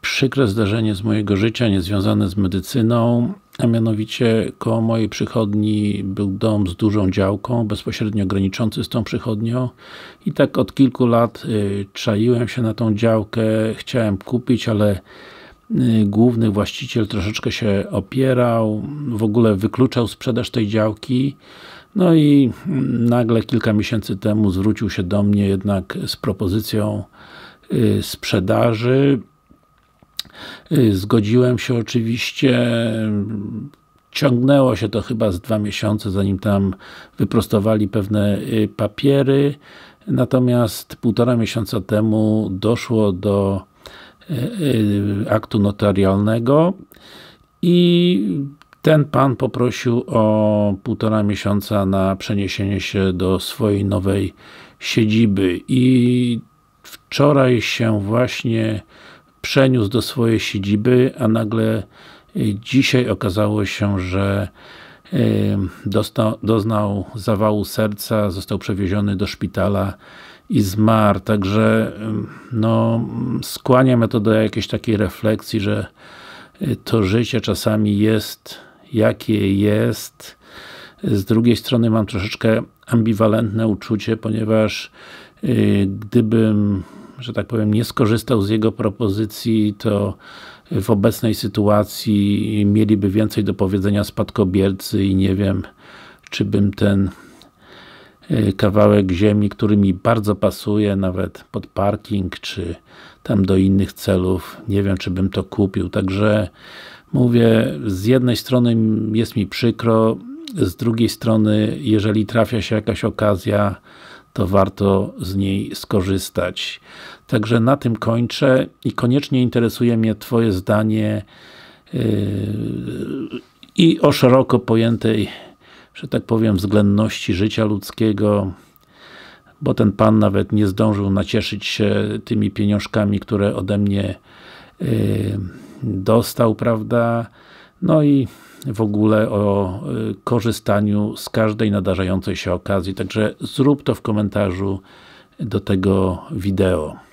przykre zdarzenie z mojego życia, niezwiązane z medycyną, a mianowicie koło mojej przychodni był dom z dużą działką, bezpośrednio graniczący z tą przychodnią i tak od kilku lat y, czaiłem się na tą działkę, chciałem kupić, ale y, główny właściciel troszeczkę się opierał, w ogóle wykluczał sprzedaż tej działki. No i mm, nagle kilka miesięcy temu zwrócił się do mnie jednak z propozycją y, sprzedaży. Y, zgodziłem się oczywiście, ciągnęło się to chyba z dwa miesiące, zanim tam wyprostowali pewne y, papiery. Natomiast półtora miesiąca temu doszło do y, aktu notarialnego i ten pan poprosił o półtora miesiąca na przeniesienie się do swojej nowej siedziby i wczoraj się właśnie przeniósł do swojej siedziby, a nagle e, dzisiaj okazało się, że e, dostał, doznał zawału serca, został przewieziony do szpitala i zmarł. Także no, skłania mnie to do jakiejś takiej refleksji, że e, to życie czasami jest jakie jest. Z drugiej strony mam troszeczkę ambiwalentne uczucie, ponieważ gdybym że tak powiem, nie skorzystał z jego propozycji, to w obecnej sytuacji mieliby więcej do powiedzenia spadkobiercy i nie wiem, czy bym ten e, kawałek ziemi, który mi bardzo pasuje, nawet pod parking, czy tam do innych celów, nie wiem, czy bym to kupił. Także mówię, z jednej strony jest mi przykro, z drugiej strony, jeżeli trafia się jakaś okazja, to warto z niej skorzystać. Także na tym kończę i koniecznie interesuje mnie Twoje zdanie yy, i o szeroko pojętej, że tak powiem, względności życia ludzkiego, bo ten Pan nawet nie zdążył nacieszyć się tymi pieniążkami, które ode mnie yy, dostał, prawda? No i w ogóle o e, korzystaniu z każdej nadarzającej się okazji. Także zrób to w komentarzu do tego wideo.